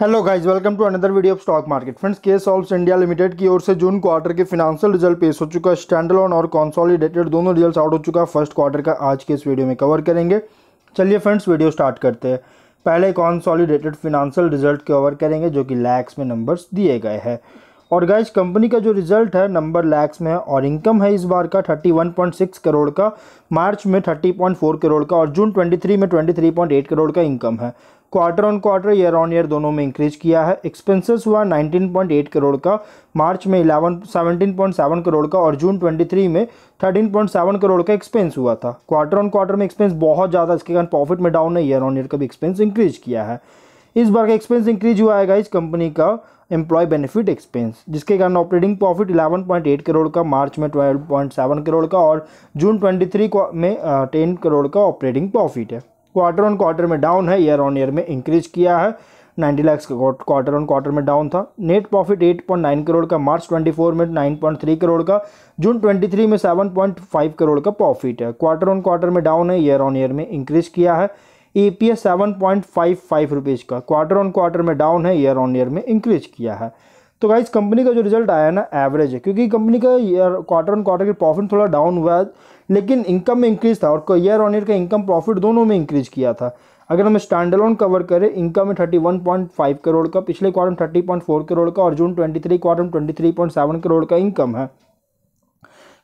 hello guys welcome to another video of stock market friends के Solve India Limited की ओर से June quarter के फिनांशियल रिजल्ट पेश हो चुका है स्टैंडलोन और कॉन्सॉलीडेटेड दोनों रिजल्ट आउट हो चुका है फर्स्ट क्वार्टर का आज के इस वीडियो में कवर करेंगे चलिए फ्रेंड्स वीडियो स्टार्ट करते हैं पहले कॉन्सॉलीडेटेड फिनांशियल रिजल्ट कवर करेंगे जो कि लैक्स में नंबर्स दिए गए हैं और गाइज कंपनी का जो रिजल्ट है नंबर लैक्स में है और इनकम है इस बार का 31.6 करोड़ का मार्च में 30.4 करोड़ का और जून 23 में 23.8 करोड़ का इनकम है quarter on quarter year on year दोनों में इंक्रीज किया है एक्सपेंसेस हुआ 19.8 करोड़ का मार्च में इलेवन सेवनटीन करोड़ का और जून 23 में 13.7 करोड़ का एक्सपेंस हुआ था क्वार्टर ऑन क्वार्टर में एक्सपेंस बहुत ज़्यादा इसके कारण प्रॉफिट में डाउन है ईयर ऑन ईयर का भी एक्सपेंस इंक्रीज किया है इस बार का एक्सपेंस इंक्रीज हुआ है गाइज कंपनी का एम्प्लॉय बेनिफिट एक्सपेंस जिसके कारण ऑपरेटिंग प्रॉफिट 11.8 करोड़ का मार्च में 12.7 करोड़ का और जून 23 में टेन करोड़ का ऑपरेटिंग प्रॉफिट है क्वार्टर ऑन क्वार्टर में डाउन है ईयर ऑन ईयर में इंक्रीज किया है 90 लाख का क्वार्टर ऑन क्वार्टर में डाउन था नेट प्रॉफिट 8.9 करोड़ का मार्च 24 में 9.3 करोड़ का जून 23 में 7.5 करोड़ का प्रॉफिट है क्वार्टर ऑन क्वार्टर में डाउन है ईयर ऑन ईयर में इंक्रीज किया है E P S seven point five five rupees का क्वार्टर ऑन क्वार्टर में डाउन है ईयर ऑन ईयर में इंक्रीज किया है तो गाइज कंपनी का जो रिजल्ट आया है ना एवरेज है क्योंकि कंपनी का ईयर क्वार्टर ऑन क्वार्टर की प्रॉफिट थोड़ा डाउन हुआ है लेकिन इनकम में इंक्रीज था और ईयर ऑन ईयर का इनकम प्रॉफिट दोनों में इंक्रीज किया था अगर हम स्टैंडलोन कवर करें इनकम में thirty one point five crore का पिछले क्वार्टर में फोर करोड़ का और जून ट्वेंटी थ्री क्वार्टर में सेवन करोड़ का इनकम है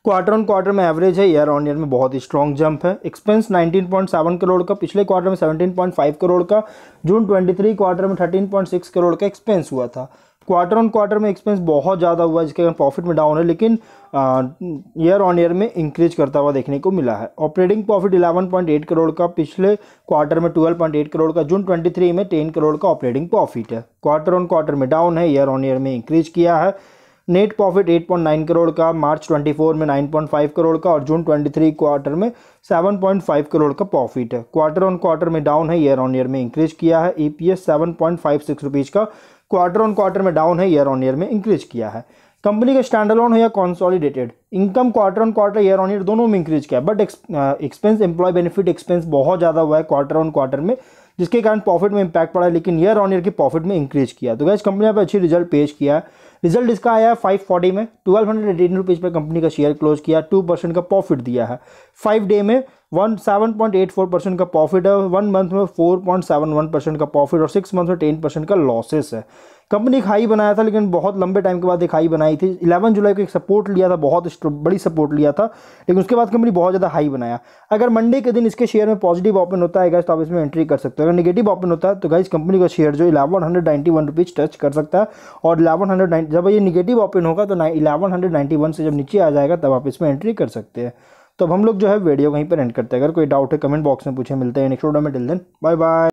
क्वार्टर ऑन क्वार्टर में एवरेज है ईयर ऑन ईयर में बहुत ही स्ट्रॉन्ग जंप है एक्सपेंस 19.7 करोड़ का पिछले क्वार्टर में 17.5 करोड़ का जून 23 क्वार्टर में 13.6 करोड़ का एक्सपेंस हुआ था क्वार्टर ऑन क्वार्टर में एक्सपेंस बहुत ज़्यादा हुआ जिसके कारण प्रॉफिट में डाउन है लेकिन ईयर ऑन ईयर में इंक्रीज करता हुआ देखने को मिला है ऑपरेटिंग प्रॉफिट 11.8 करोड़ का पिछले क्वार्टर में 12.8 करोड़ का जून 23 में 10 करोड़ का ऑपरेटिंग प्रॉफिट है क्वार्टर ऑन क्वार्टर में डाउन है ईयर ऑन ईयर में इंक्रीज किया है नेट प्रॉफिट 8.9 करोड़ का मार्च 24 में 9.5 करोड़ का और जून 23 क्वार्टर में 7.5 करोड़ का प्रॉफिट है क्वार्टर ऑन क्वार्टर में डाउन है ईयर ऑन ईयर में इंक्रीज किया है ईपीएस e 7.56 रुपीस का क्वार्टर ऑन क्वार्टर में डाउन है ईयर ऑन ईयर में इंक्रीज किया है कंपनी का स्टैंडलोन है या consolidated income quarter on quarter year on year दोनों में इंक्रीज किया but expense employee benefit expense बहुत ज़्यादा हुआ है क्वार्टर ऑन क्वार्टर में जिसके कारण प्रॉफिट में इंपैक्ट पड़ा है लेकिन ईयर ऑन ईयर की प्रॉफिट में इंक्रीज किया तो गैस कंपनी यहाँ पर अच्छी रिजल्ट पेश किया है रिजल्ट इसका आया है फाइव फोर्टी में ट्वेल्व हंड्रेड एटीन रुपीज़ पर कंपनी का शेयर क्लोज किया टू परसेंट का प्रॉफिट दिया है फाइव डे में one seven point eight four percent का प्रॉफिट है वन मंथ में four point seven one percent का प्रॉफिट और सिक्स मंथ में टेन परसेंट का लॉसेस है कंपनी एक हाई बनाया था लेकिन बहुत लंबे टाइम के बाद एक हाई बनाई थी इलेवन जुलाई को एक सपोर्ट लिया था बहुत बड़ी सपोर्ट लिया था लेकिन उसके बाद कंपनी बहुत ज़्यादा हाई बनाया अगर मंडे के दिन इसके शेयर में पॉजिटिव ओपन होता है तो आप इसमें एंट्री कर सकते हो अगर निगेटिव ओपन होता है तो गाइस कंपनी का शेयर जो इलेवन हंड्रेड टच कर सकता है और इलेवन जब ये निगेटिव ओपन होगा तो इलेवन से जब नीचे आ जाएगा तब आप इसमें एंट्री कर सकते हैं तो अब हम लोग जो है वीडियो कहीं पर एंड करते हैं अगर कोई डाउट है कमेंट बॉक्स में पूछे मिलते हैं नेक्स्ट वीडियो में टिल देन बाय बाय